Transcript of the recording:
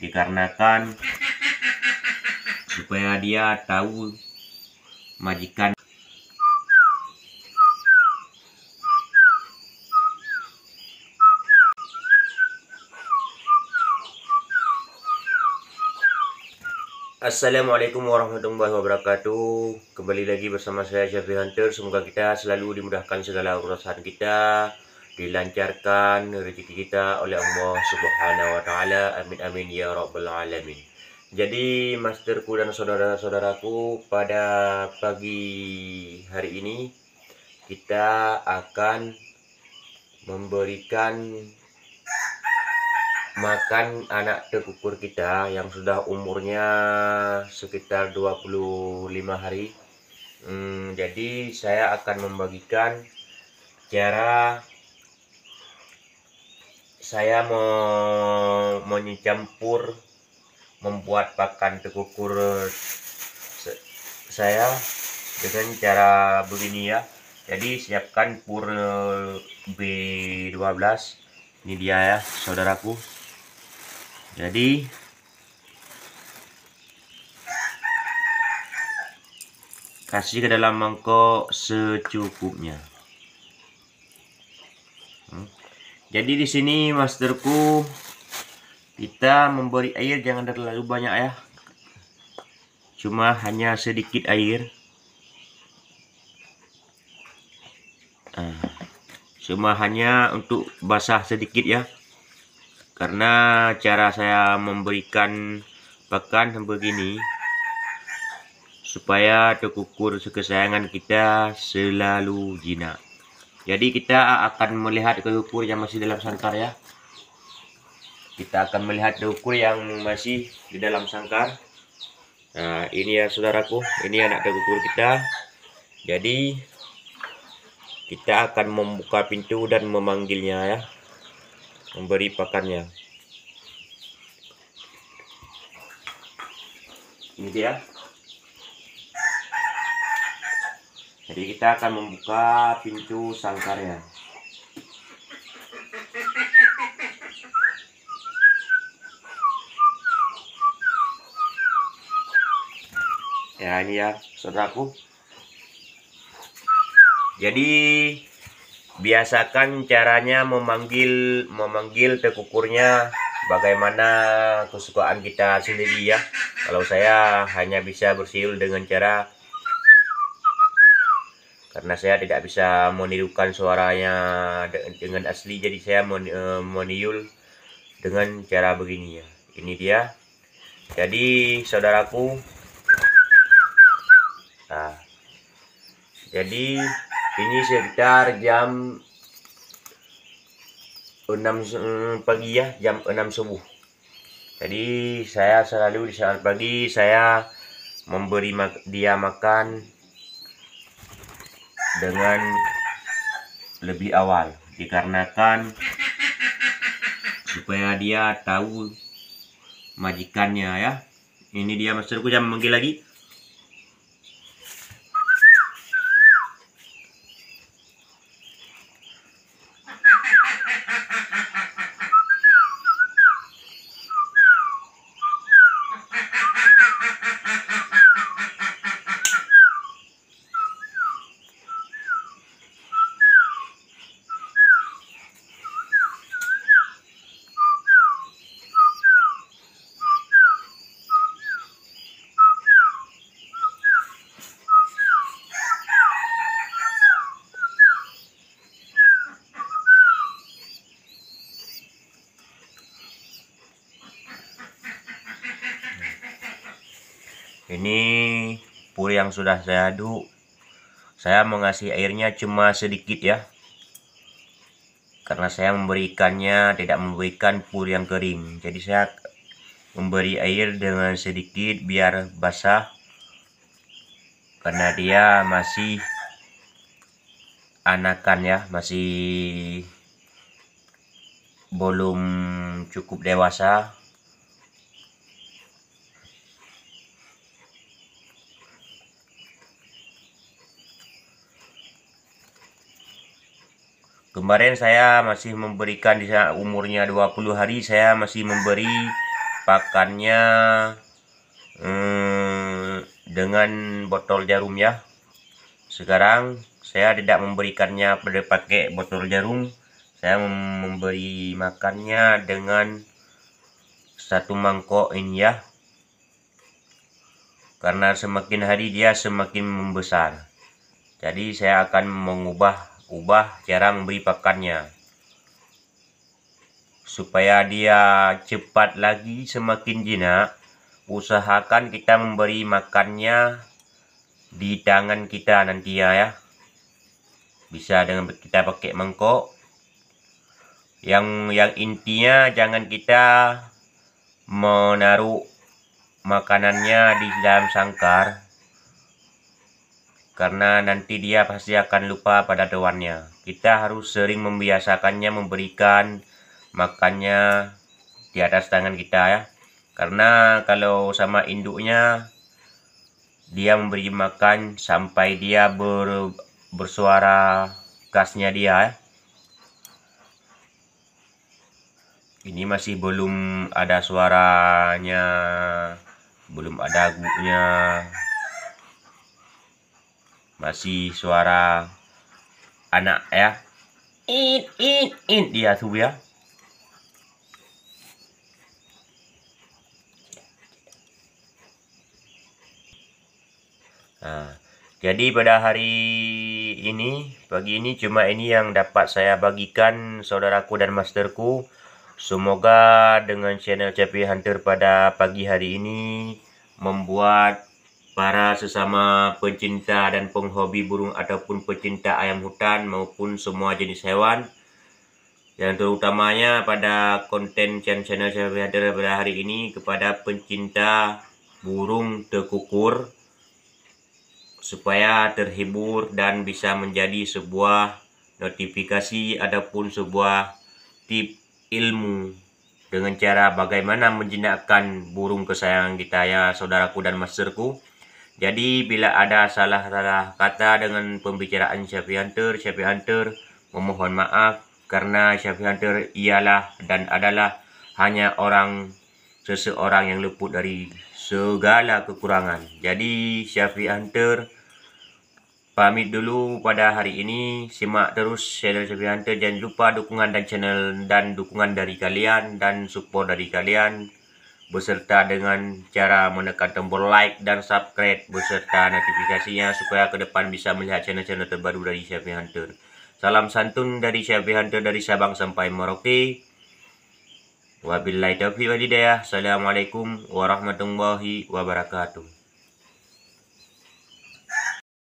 dikarenakan supaya dia tahu majikan Assalamualaikum warahmatullahi wabarakatuh Kembali lagi bersama saya Syafi Hunter Semoga kita selalu dimudahkan segala urusan kita dilancarkan rezeki kita oleh Allah Subhanahu wa taala. Amin amin ya rabbal alamin. Jadi masterku dan saudara-saudaraku pada pagi hari ini kita akan memberikan makan anak tekukur kita yang sudah umurnya sekitar 25 hari hmm, jadi saya akan membagikan cara saya mau mencampur membuat pakan tekukur saya dengan cara begini ya jadi siapkan pur eh, B12 ini dia ya saudaraku jadi kasih ke dalam mangkok secukupnya hmm. Jadi di sini masterku kita memberi air jangan terlalu banyak ya. Cuma hanya sedikit air. Ah, cuma hanya untuk basah sedikit ya. Karena cara saya memberikan pakan begini supaya tekukur kesayangan kita selalu jinak. Jadi kita akan melihat ke ukur yang masih dalam sangkar ya. Kita akan melihat ukur yang masih di dalam sangkar. Nah, ini ya saudaraku, ini anak ukur kita. Jadi kita akan membuka pintu dan memanggilnya ya. Memberi pakannya. Ini dia. Jadi kita akan membuka pintu sangkarnya. Ya ini ya saudaraku. Jadi biasakan caranya memanggil memanggil tekukurnya bagaimana kesukaan kita sendiri ya. Kalau saya hanya bisa bersiul dengan cara karena saya tidak bisa menirukan suaranya dengan asli jadi saya eh, meniul dengan cara begini ya ini dia jadi saudaraku nah jadi ini sekitar jam 6 eh, pagi ya jam 6 subuh jadi saya selalu di saat pagi saya memberi dia makan dengan lebih awal dikarenakan supaya dia tahu majikannya ya ini dia masterku jangan memanggil lagi Ini puri yang sudah saya aduk. Saya mengasih airnya cuma sedikit ya. Karena saya memberikannya tidak memberikan pur yang kering. Jadi saya memberi air dengan sedikit biar basah. Karena dia masih anakan ya, masih belum cukup dewasa Kemarin saya masih memberikan di umurnya 20 hari saya masih memberi pakannya hmm, dengan botol jarum ya. Sekarang saya tidak memberikannya pada pakai botol jarum. Saya memberi makannya dengan satu mangkok ini ya. Karena semakin hari dia semakin membesar. Jadi saya akan mengubah ubah cara memberi pakannya supaya dia cepat lagi semakin jinak usahakan kita memberi makannya di tangan kita nanti ya, ya. bisa dengan kita pakai mangkok yang yang intinya jangan kita menaruh makanannya di dalam sangkar karena nanti dia pasti akan lupa pada doanya. Kita harus sering membiasakannya memberikan makannya di atas tangan kita ya. Karena kalau sama induknya dia memberi makan sampai dia ber, bersuara khasnya dia ya. Ini masih belum ada suaranya, belum ada gugunya masih suara anak ya in in in dia tuh ya nah, jadi pada hari ini pagi ini cuma ini yang dapat saya bagikan saudaraku dan masterku semoga dengan channel CP Hunter pada pagi hari ini membuat para sesama pencinta dan penghobi burung ataupun pecinta ayam hutan maupun semua jenis hewan dan terutamanya pada konten channel saya berada pada hari ini kepada pencinta burung tekukur supaya terhibur dan bisa menjadi sebuah notifikasi ataupun sebuah tip ilmu dengan cara bagaimana menjinakkan burung kesayangan kita ya saudaraku dan masterku jadi bila ada salah-salah kata dengan pembicaraan Syafi Hunter, Syafi Hunter memohon maaf karena Syafi Hunter ialah dan adalah hanya orang seseorang yang luput dari segala kekurangan. Jadi Syafi Hunter pamit dulu pada hari ini. Simak terus channel Syafi Hunter. Jangan lupa dukungan dan channel dan dukungan dari kalian dan support dari kalian beserta dengan cara menekan tombol like dan subscribe beserta notifikasinya supaya ke depan bisa melihat channel-channel terbaru dari Syafi Hunter. Salam santun dari Syafi Hunter dari Sabang sampai Merauke. Wabillahi taufiq walhidayah. Assalamualaikum warahmatullahi wabarakatuh.